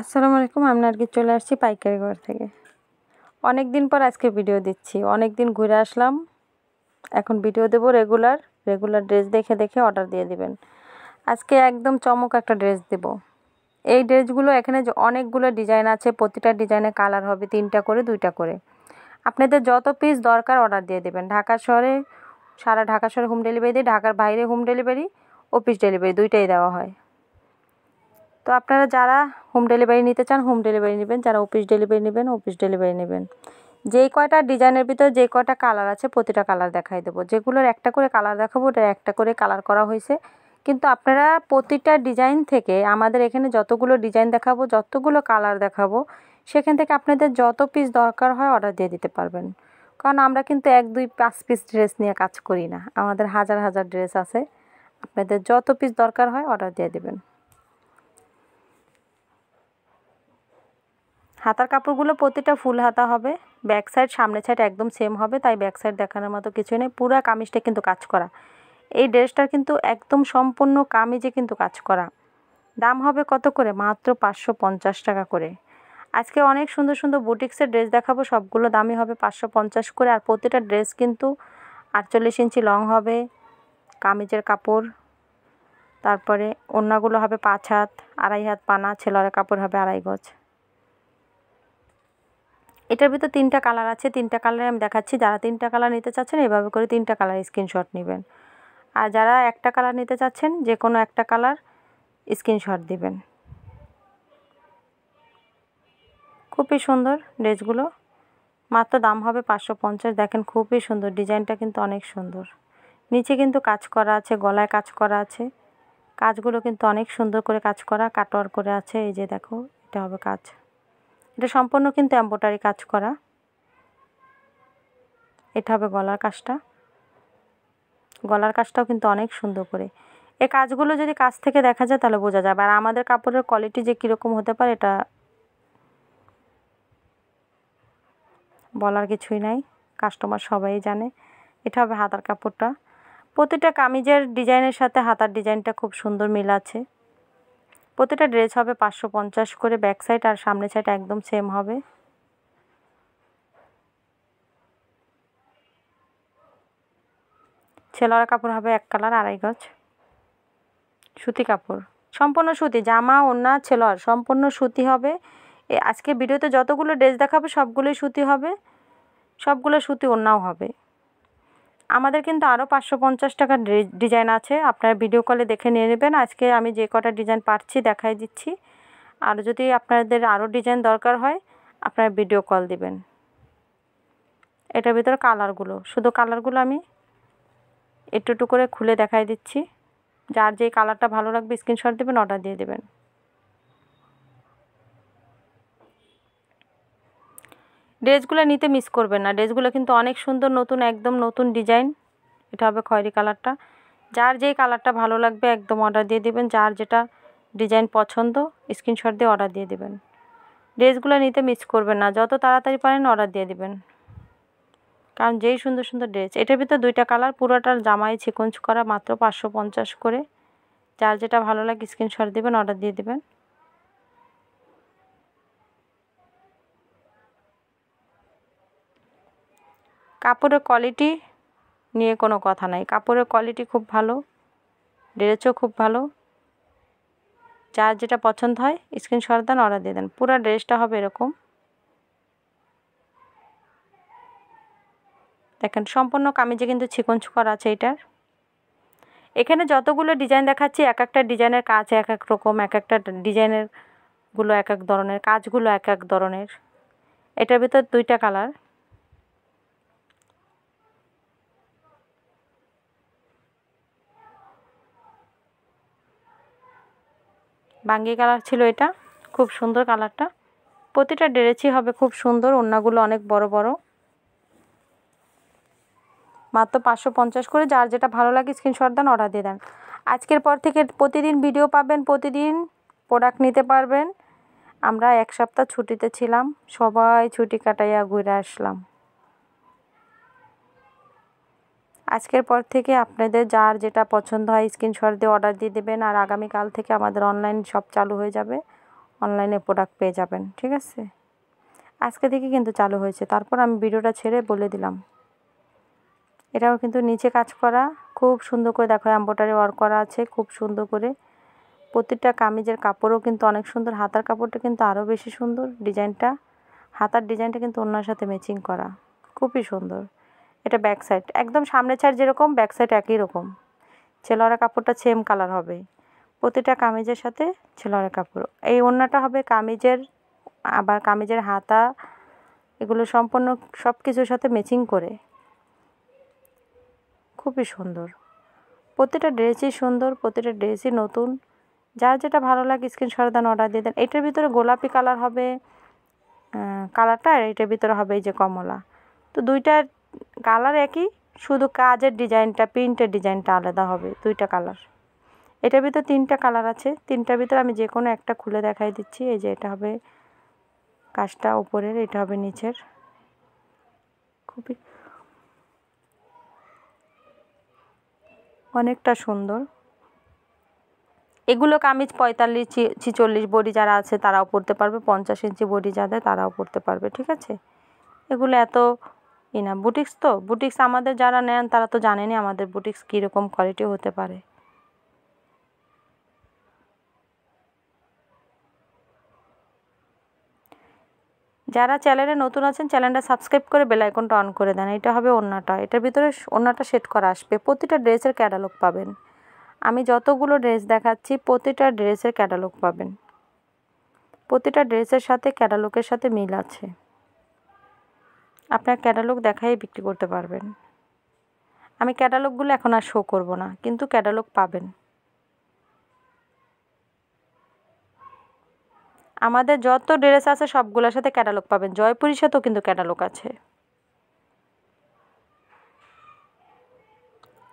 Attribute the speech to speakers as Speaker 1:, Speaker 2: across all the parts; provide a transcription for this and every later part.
Speaker 1: আসসালামু আলাইকুম আমরা কি চলে আসছি পাইকারি ঘর থেকে অনেক দিন পর আজকে ভিডিও দিচ্ছি অনেক দিন ঘুরে আসলাম এখন ভিডিও দেব রেগুলার রেগুলার ড্রেস দেখে দেখে অর্ডার দিয়ে দিবেন আজকে একদম চমক একটা ড্রেস দেব এই ড্রেসগুলো এখানে যে অনেকগুলো ডিজাইন আছে প্রতিটা ডিজাইনে কালার হবে তিনটা করে দুইটা করে আপনাদের যত পিস দরকার অর্ডার দিয়ে দেবেন ঢাকা শহরে সারা ঢাকা শহরে হোম ডেলিভারি দিয়ে ঢাকার বাইরে হোম ডেলিভারি অফিস ডেলিভারি দুইটাই দেওয়া হয় তো আপনারা যারা হোম ডেলিভারি নিতে চান হোম ডেলিভারি নেবেন যারা অফিস ডেলিভারি নেবেন অফিস ডেলিভারি নেবেন যেই কয়টা ডিজাইনের ভিতরে যে কয়টা কালার আছে প্রতিটা কালার দেখাই দেবো যেগুলোর একটা করে কালার দেখাবো ওটা একটা করে কালার করা হয়েছে কিন্তু আপনারা প্রতিটা ডিজাইন থেকে আমাদের এখানে যতগুলো ডিজাইন দেখাবো যতগুলো কালার দেখাবো সেখান থেকে আপনাদের যত পিস দরকার হয় অর্ডার দিয়ে দিতে পারবেন কারণ আমরা কিন্তু এক দুই পাঁচ পিস ড্রেস নিয়ে কাজ করি না আমাদের হাজার হাজার ড্রেস আছে আপনাদের যত পিস দরকার হয় অর্ডার দিয়ে দেবেন হাতার কাপড়গুলো প্রতিটা ফুল হাতা হবে ব্যাক সাইড সামনে সাইড একদম সেম হবে তাই ব্যাক সাইড দেখানোর মতো কিছুই নেই পুরা কামিজটা কিন্তু কাজ করা এই ড্রেসটা কিন্তু একদম সম্পূর্ণ কামিজে কিন্তু কাজ করা দাম হবে কত করে মাত্র পাঁচশো পঞ্চাশ টাকা করে আজকে অনেক সুন্দর সুন্দর বুটিক্সের ড্রেস দেখাবো সবগুলো দামই হবে পাঁচশো পঞ্চাশ করে আর প্রতিটা ড্রেস কিন্তু আটচল্লিশ ইঞ্চি লং হবে কামিজের কাপড় তারপরে ওড়নাগুলো হবে পাঁচ হাত আড়াই হাত পানা ছেলের কাপড় হবে আড়াই গজ এটার ভিতর তিনটা কালার আছে তিনটা কালারে আমি দেখাচ্ছি যারা তিনটা কালার নিতে চাচ্ছেন এভাবে করে তিনটা কালার স্ক্রিনশট নেবেন আর যারা একটা কালার নিতে চাচ্ছেন যে কোনো একটা কালার স্ক্রিনশট দিবেন খুবই সুন্দর ড্রেসগুলো মাত্র দাম হবে পাঁচশো পঞ্চাশ দেখেন খুবই সুন্দর ডিজাইনটা কিন্তু অনেক সুন্দর নিচে কিন্তু কাজ করা আছে গলায় কাজ করা আছে কাজগুলো কিন্তু অনেক সুন্দর করে কাজ করা কাটওয়ার করে আছে এই যে দেখো এটা হবে কাজ এটা সম্পূর্ণ কিন্তু এম্বোটারি কাজ করা এটা হবে গলার কাজটা গলার কাজটাও কিন্তু অনেক সুন্দর করে এ কাজগুলো যদি কাজ থেকে দেখা যায় তাহলে বোঝা যাবে আর আমাদের কাপড়ের কোয়ালিটি যে কীরকম হতে পারে এটা বলার কিছুই নাই কাস্টমার সবাই জানে এটা হবে হাতার কাপড়টা প্রতিটা কামিজের ডিজাইনের সাথে হাতার ডিজাইনটা খুব সুন্দর মিল আছে প্রতিটা ড্রেস হবে পাঁচশো পঞ্চাশ করে ব্যাক সাইড আর সামনে সাইড একদম সেম হবে ছেলরা কাপড় হবে এক কালার আড়াই গজ সুতি কাপড় সম্পূর্ণ সুতি জামা ওনা ছেলর সম্পূর্ণ সুতি হবে আজকে ভিডিওতে যতগুলো ড্রেস দেখাবে সবগুলোই সুতি হবে সবগুলো সুতি ওনাও হবে আমাদের কিন্তু আরও পাঁচশো পঞ্চাশ টাকার ডিজাইন আছে আপনারা ভিডিও কলে দেখে নিয়ে নেবেন আজকে আমি যে কটা ডিজাইন পারছি দেখাই দিচ্ছি আর যদি আপনাদের আরও ডিজাইন দরকার হয় আপনারা ভিডিও কল দিবেন এটার ভিতরে কালারগুলো শুধু কালারগুলো আমি একটু একটু করে খুলে দেখাই দিচ্ছি যার যে কালারটা ভালো লাগবে স্ক্রিনশট দেবেন অর্ডার দিয়ে দেবেন ড্রেসগুলো নিতে মিস করবেন না ড্রেসগুলো কিন্তু অনেক সুন্দর নতুন একদম নতুন ডিজাইন এটা হবে খয়েরি কালারটা যার যেই কালারটা ভালো লাগবে একদম অর্ডার দিয়ে দেবেন যার যেটা ডিজাইন পছন্দ স্ক্রিনশট দিয়ে অর্ডার দিয়ে দেবেন ড্রেসগুলো নিতে মিস করবেন না যত তাড়াতাড়ি পারেন অর্ডার দিয়ে দেবেন কারণ যেই সুন্দর সুন্দর ড্রেস এটার ভিতরে দুইটা কালার পুরোটার জামাই ছিকুঞ্চ করা মাত্র পাঁচশো পঞ্চাশ করে যার যেটা ভালো লাগে স্ক্রিনশট দেবেন অর্ডার দিয়ে দেবেন কাপড়ের কোয়ালিটি নিয়ে কোনো কথা নাই কাপড়ের কোয়ালিটি খুব ভালো ড্রেসও খুব ভালো যার যেটা পছন্দ হয় স্ক্রিনশট দেন অর্ডার দিয়ে দেন পুরো ড্রেসটা হবে এরকম দেখেন সম্পূর্ণ কামিজে কিন্তু ছিকন ছুকর আছে এটার এখানে যতগুলো ডিজাইন দেখাচ্ছি এক একটা ডিজাইনের কাজ এক এক রকম এক একটা ডিজাইনের গুলো এক এক ধরনের কাজগুলো এক এক ধরনের এটার ভিতর দুইটা কালার বাঙ্গি কালার ছিল এটা খুব সুন্দর কালারটা প্রতিটা ড্রেসই হবে খুব সুন্দর ওড়নাগুলো অনেক বড় বড় মাত্র পাঁচশো পঞ্চাশ করে যার যেটা ভালো লাগে স্ক্রিনশট দেন অর্ডার দিয়ে দেন আজকের পর থেকে প্রতিদিন ভিডিও পাবেন প্রতিদিন প্রোডাক্ট নিতে পারবেন আমরা এক সপ্তাহ ছুটিতে ছিলাম সবাই ছুটি কাটাইয়া ঘুরে আসলাম আজকের পর থেকে আপনাদের যার যেটা পছন্দ হয় স্ক্রিনশট দিয়ে অর্ডার দিয়ে দেবেন আর আগামীকাল থেকে আমাদের অনলাইন সব চালু হয়ে যাবে অনলাইনে প্রোডাক্ট পেয়ে যাবেন ঠিক আছে আজকে থেকে কিন্তু চালু হয়েছে তারপর আমি ভিডিওটা ছেড়ে বলে দিলাম এটাও কিন্তু নিচে কাজ করা খুব সুন্দর করে দেখো অ্যাম্বোটারি ওয়ার্ক করা আছে খুব সুন্দর করে প্রতিটা কামিজের কাপড়ও কিন্তু অনেক সুন্দর হাতার কাপড়টা কিন্তু আরও বেশি সুন্দর ডিজাইনটা হাতার ডিজাইনটা কিন্তু অন্যের সাথে ম্যাচিং করা খুবই সুন্দর এটা ব্যাক সাইড একদম সামনে ছাড় যেরকম ব্যাক সাইড একই রকম ছেলরা কাপড়টা সেম কালার হবে প্রতিটা কামিজের সাথে ছেলরা কাপড় এই ওড়নাটা হবে কামিজের আবার কামিজের হাতা এগুলো সম্পূর্ণ সব কিছুর সাথে ম্যাচিং করে খুবই সুন্দর প্রতিটা ড্রেসই সুন্দর প্রতিটা ড্রেসই নতুন যার যেটা ভালো লাগে স্ক্রিনশট দেন অর্ডার দিয়ে দেন এটার ভিতরে গোলাপি কালার হবে কালারটা আর এটার ভিতরে হবে এই যে কমলা তো দুইটা কালার একই শুধু কাজের ডিজাইনটা প্রিন্টের ডিজাইনটা আলাদা হবে দুইটা কালার এটার ভিতর তিনটা কালার আছে তিনটার ভিতর আমি যে কোনো একটা খুলে দেখাই দিচ্ছি এই যে এটা হবে কাজটা উপরের এটা হবে নিচের খুবই অনেকটা সুন্দর এগুলো কামিজ পঁয়তাল্লিশ ছিচল্লিশ বডি যারা আছে তারাও পরতে পারবে পঞ্চাশ ইঞ্চি বডি যাদের তারাও পরতে পারবে ঠিক আছে এগুলো এত ই না বুটিক্স তো বুটিক্স আমাদের যারা নেন তারা তো জানেনি আমাদের বুটিক্স কীরকম কোয়ালিটি হতে পারে যারা চ্যানেলে নতুন আছেন চ্যানেলটা সাবস্ক্রাইব করে বেলাইকনটা অন করে দেন এটা হবে ওন্নাটা এটার ভিতরে ওন্নাটা সেট করা আসবে প্রতিটা ড্রেসের ক্যাটালগ পাবেন আমি যতগুলো ড্রেস দেখাচ্ছি প্রতিটা ড্রেসের ক্যাটালগ পাবেন প্রতিটা ড্রেসের সাথে ক্যাটালগের সাথে মিল আছে আপনার ক্যাটালগ দেখাই বিক্রি করতে পারবেন আমি ক্যাটালগুলো এখন আর শো করব না কিন্তু ক্যাটালগ পাবেন আমাদের যত ড্রেস আছে সবগুলোর সাথে ক্যাটালগ পাবেন জয়পুরীর সাথেও কিন্তু ক্যাটালগ আছে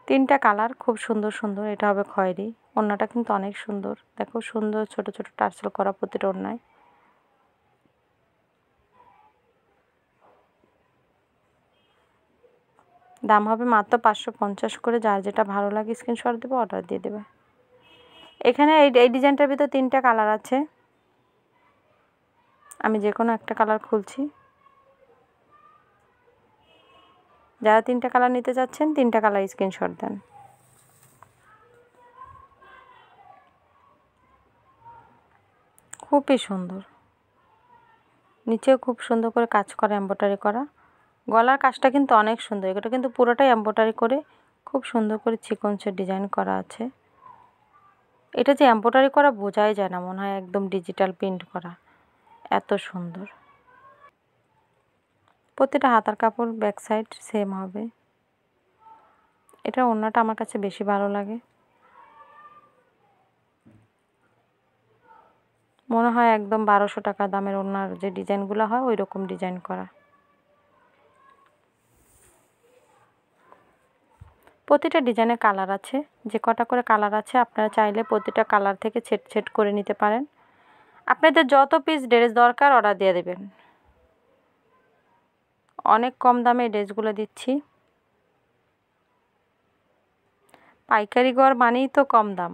Speaker 1: তিনটা কালার খুব সুন্দর সুন্দর এটা হবে খয়েরি ওড়নাটা কিন্তু অনেক সুন্দর দেখো সুন্দর ছোট ছোট টার্সেল করা প্রতিটা অন্যায় দাম হবে মাত্র পাঁচশো পঞ্চাশ করে যার যেটা ভালো লাগে স্ক্রিনশট দেবে অর্ডার দিয়ে দেবে এখানে এই এই ডিজাইনটার ভিতরে তিনটা কালার আছে আমি যে কোনো একটা কালার খুলছি যারা তিনটা কালার নিতে যাচ্ছেন তিনটা কালার স্ক্রিনশট দেন খুবই সুন্দর নিচেও খুব সুন্দর করে কাজ করা এম্ব্রয়ডারি করা গলার কাজটা কিন্তু অনেক সুন্দর এটা কিন্তু পুরোটাই এম্ব্রয়ডারি করে খুব সুন্দর করে চিকনসের ডিজাইন করা আছে এটা যে এম্ব্রয়ডারি করা বোঝাই যায় না মনে হয় একদম ডিজিটাল প্রিন্ট করা এত সুন্দর প্রতিটা হাতার কাপড় ব্যাক সাইড সেম হবে এটা ওড়নাটা আমার কাছে বেশি ভালো লাগে মনে হয় একদম বারোশো টাকা দামের ওনার যে ডিজাইনগুলো হয় ওই রকম ডিজাইন করা প্রতিটা ডিজাইনে কালার আছে যে কটা করে কালার আছে আপনারা চাইলে প্রতিটা কালার থেকে ছেট ছেট করে নিতে পারেন আপনাদের যত পিস ড্রেস দরকার অর্ডার দিয়ে দেবেন অনেক কম দামে ড্রেসগুলো দিচ্ছি পাইকারি ঘর মানেই তো কম দাম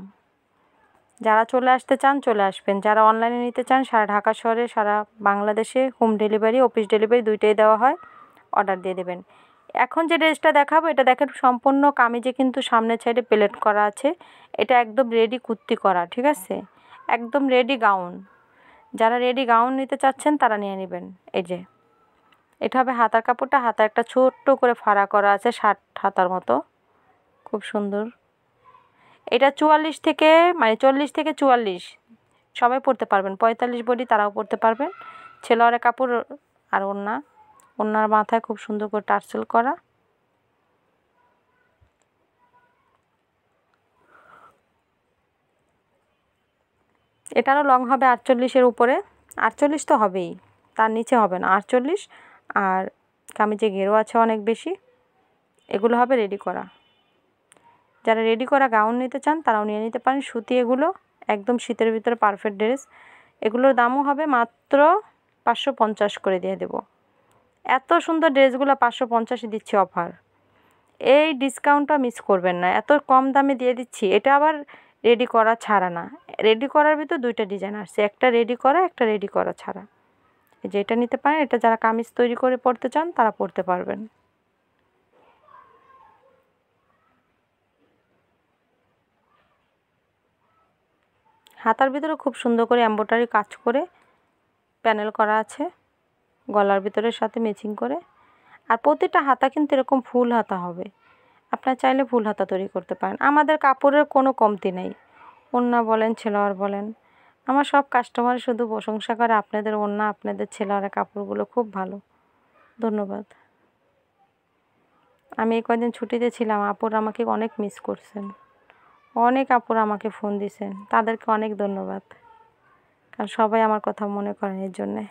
Speaker 1: যারা চলে আসতে চান চলে আসবেন যারা অনলাইনে নিতে চান সারা ঢাকা শহরে সারা বাংলাদেশে হোম ডেলিভারি অফিস ডেলিভারি দুইটাই দেওয়া হয় অর্ডার দিয়ে দেবেন এখন যে ড্রেসটা দেখাবো এটা দেখেন সম্পূর্ণ কামিজে কিন্তু সামনের সাইডে প্লেট করা আছে এটা একদম রেডি কুর্তি করা ঠিক আছে একদম রেডি গাউন যারা রেডি গাউন নিতে চাচ্ছেন তারা নিয়ে নেবেন এই যে এটা হবে হাতার কাপড়টা হাতা একটা ছোট্ট করে ফাড়া করা আছে ষাট হাতার মতো খুব সুন্দর এটা চুয়াল্লিশ থেকে মানে চল্লিশ থেকে চুয়াল্লিশ সবাই পড়তে পারবেন পঁয়তাল্লিশ বডি তারাও পড়তে পারবেন ছেলে কাপড় আর ওর না ওনার মাথায় খুব সুন্দর করে টার্সেল করা এটারও লং হবে আটচল্লিশের উপরে আটচল্লিশ তো হবেই তার নিচে হবে না আটচল্লিশ আর কামিজে ঘেরো আছে অনেক বেশি এগুলো হবে রেডি করা যারা রেডি করা গাউন নিতে চান তারাও নিয়ে নিতে পারেন সুতি এগুলো একদম শীতের ভিতরে পারফেক্ট ড্রেস এগুলোর দামও হবে মাত্র পাঁচশো পঞ্চাশ করে দিয়ে দেবো এত সুন্দর ড্রেসগুলো পাঁচশো পঞ্চাশে দিচ্ছি অফার এই ডিসকাউন্টটা মিস করবেন না এত কম দামে দিয়ে দিচ্ছি এটা আবার রেডি করা ছাড়া না রেডি করার ভিতর দুইটা ডিজাইন আসছে একটা রেডি করা একটা রেডি করা ছাড়া যেটা নিতে পারেন এটা যারা কামিজ তৈরি করে পড়তে চান তারা পড়তে পারবেন হাতার ভিতরে খুব সুন্দর করে এম্ব্রয়ডারি কাজ করে প্যানেল করা আছে গলার ভিতরের সাথে ম্যাচিং করে আর প্রতিটা হাতা কিন্তু এরকম ফুল হাতা হবে আপনারা চাইলে ফুল হাতা তৈরি করতে পারেন আমাদের কাপড়ের কোনো কমতি নেই ওন্না বলেন ছেলোয়ার বলেন আমার সব কাস্টমার শুধু প্রশংসা করে আপনাদের অন্য আপনাদের ছেলেরা কাপড়গুলো খুব ভালো ধন্যবাদ আমি এই কয়েকদিন ছুটিতে ছিলাম আপুর আমাকে অনেক মিস করছেন অনেক আপুর আমাকে ফোন দিছেন তাদেরকে অনেক ধন্যবাদ কারণ সবাই আমার কথা মনে করেন এর জন্যে